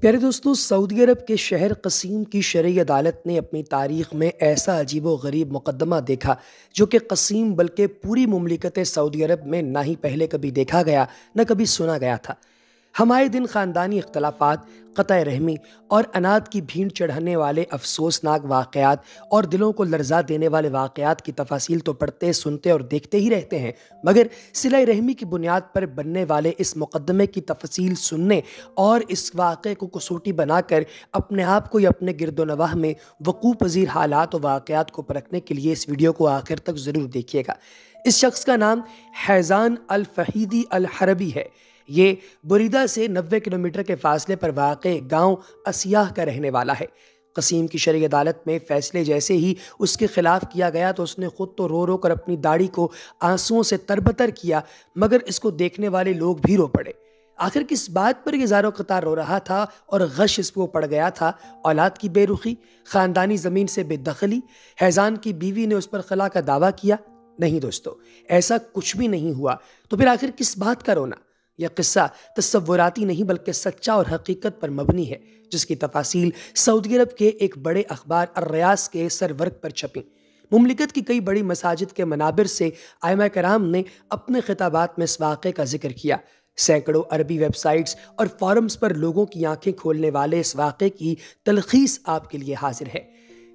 प्यारे दोस्तों सऊदी अरब के शहर कसीम की शरीय अदालत ने अपनी तारीख में ऐसा अजीब व गरीब मुकदमा देखा जो कि कसीम बल्कि पूरी ममलिकत सऊदी अरब में ना ही पहले कभी देखा गया न कभी सुना गया था हमारे दिन ख़ानदानी अख्तलाफात क़त रहमी और अनाज की भीड़ चढ़ाने वाले अफसोसनाक वाक़ात और दिलों को लर्जा देने वाले वाक़ात की तफासिल तो पढ़ते सुनते और देखते ही रहते हैं मगर सिला रहमी की बुनियाद पर बनने वाले इस मुकदमे की तफसील सुनने और इस वाक़े को कसूटी बनाकर अपने आप को या अपने गिरदोनवाह में वकू पजीर हालात और वाक़ात को परखने के लिए इस वीडियो को आखिर तक ज़रूर देखिएगा इस शख्स का नाम हैज़ान अलफ़हीदी अलहरबी है ये बुरीदा से 90 किलोमीटर के फासले पर वाक़ गांव असियाह का रहने वाला है कसीम की शरी अदालत में फ़ैसले जैसे ही उसके ख़िलाफ़ किया गया तो उसने ख़ुद तो रो रो कर अपनी दाढ़ी को आंसुओं से तरबतर किया मगर इसको देखने वाले लोग भी रो पड़े आखिर किस बात पर यह जारो कतार रो रहा था और गश इस पड़ गया था औलाद की बेरुखी ख़ानदानी ज़मीन से बेदखली हैज़ान की बीवी ने उस पर खला का दावा किया नहीं दोस्तों ऐसा कुछ भी नहीं हुआ तो फिर आखिर किस बात का रोना यह किस्सा तस्वुराती नहीं बल्कि सच्चा और हकीकत पर मबनी है जिसकी तफासिल सऊदी अरब के एक बड़े अखबार अर्रयास के सरवर्क पर छपी ममलिकत की कई बड़ी मसाजिद के मनाबिर से आयमा कराम ने अपने खिताबात में इस वाक़े का जिक्र किया सैकड़ों अरबी वेबसाइट्स और फॉरम्स पर लोगों की आंखें खोलने वाले इस वाक़े की तलखीस आपके लिए हाजिर है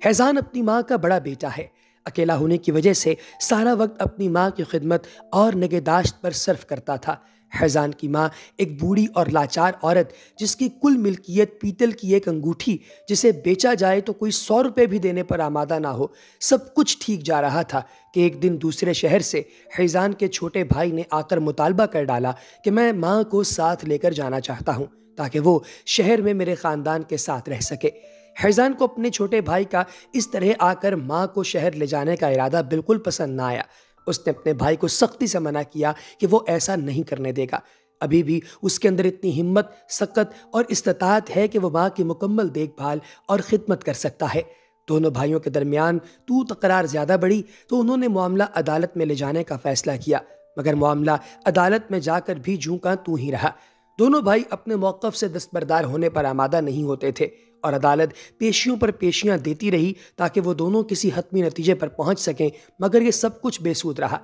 हैजान अपनी माँ का बड़ा बेटा है अकेला होने की वजह से सारा वक्त अपनी माँ की खिदमत और नगेदाश्त पर सर्फ करता था हैजान की माँ एक बूढ़ी और लाचार औरत जिसकी कुल मिल्कियत पीतल की एक अंगूठी जिसे बेचा जाए तो कोई सौ रुपये भी देने पर आमादा ना हो सब कुछ ठीक जा रहा था कि एक दिन दूसरे शहर से हैजान के छोटे भाई ने आकर मुतालबा कर डाला कि मैं माँ को साथ लेकर जाना चाहता हूँ ताकि वो शहर में मेरे ख़ानदान के साथ रह सके हैजान को अपने छोटे भाई का इस तरह आकर माँ को शहर ले जाने का इरादा बिल्कुल पसंद ना आया उसने अपने भाई को सख्ती से मना किया कि वो ऐसा नहीं करने देगा अभी भी उसके अंदर इतनी हिम्मत सकत और इस्तात है कि वह माँ की मुकम्मल देखभाल और खिदमत कर सकता है दोनों भाइयों के दरमियान तू तकरार ज़्यादा बढ़ी तो उन्होंने मामला अदालत में ले जाने का फैसला किया मगर मामला अदालत में जाकर भी झूका तू ही रहा दोनों भाई अपने मौक़ से दस्तबरदार होने पर आमादा नहीं होते थे और अदालत पेशियों पर पेशियां देती रही ताकि वो दोनों किसी हतमी नतीजे पर पहुंच सकें मगर ये सब कुछ बेसूद रहा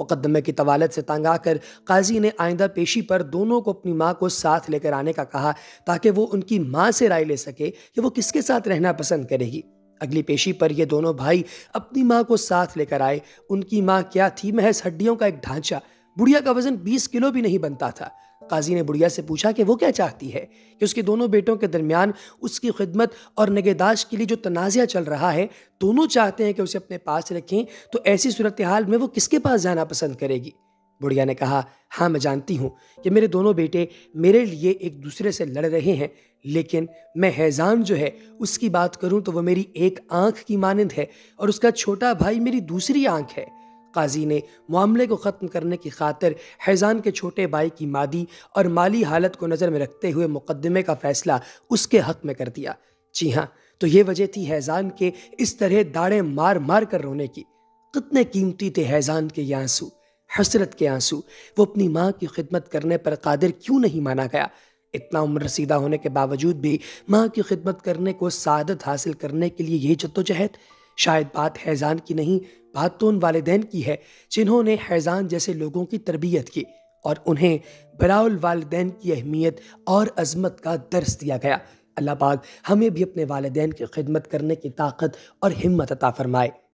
मुकदमे की तवालत से तंग आकर काजी ने आइंदा पेशी पर दोनों को अपनी माँ को साथ लेकर आने का कहा ताकि वो उनकी माँ से राय ले सके कि वो किसके साथ रहना पसंद करेगी अगली पेशी पर ये दोनों भाई अपनी माँ को साथ लेकर आए उनकी माँ क्या थी महज हड्डियों का एक ढांचा बुढ़िया का वजन 20 किलो भी नहीं बनता था काजी ने बुढ़िया से पूछा कि वो क्या चाहती है कि उसके दोनों बेटों के दरमियान उसकी खिदमत और नगेदाश के लिए जो तनाज़ा चल रहा है दोनों चाहते हैं कि उसे अपने पास रखें तो ऐसी सूरत हाल में वो किसके पास जाना पसंद करेगी बुढ़िया ने कहा हाँ मैं जानती हूँ कि मेरे दोनों बेटे मेरे लिए एक दूसरे से लड़ रहे हैं लेकिन मैं हैजान जो है उसकी बात करूँ तो वह मेरी एक आँख की मानंद है और उसका छोटा भाई मेरी दूसरी आँख है काजी ने मामले को ख़त्म करने की खातिर हैज़ान के छोटे भाई की मादी और माली हालत को नज़र में रखते हुए मुकदमे का फ़ैसला उसके हक़ में कर दिया जी हाँ तो ये वजह थी हैज़ान के इस तरह दाड़े मार मार कर रोने की कितने कीमती थे हैज़ान के ये आंसू हसरत के आंसू वो अपनी माँ की खिदमत करने पर कादिर क्यों नहीं माना गया इतना उम्र सीधा होने के बावजूद भी माँ की खिदमत करने को सादत हासिल करने के लिए यही जद्दोजहद शायद बात हैजान की नहीं बात तो उन वालदेन की है जिन्होंने हैजान जैसे लोगों की तरबियत की और उन्हें बराउल वालदेन की अहमियत और अजमत का दर्स दिया गया अल्लाह पाक हमें भी अपने वालदेन की खिदमत करने की ताकत और हिम्मत अता फरमाए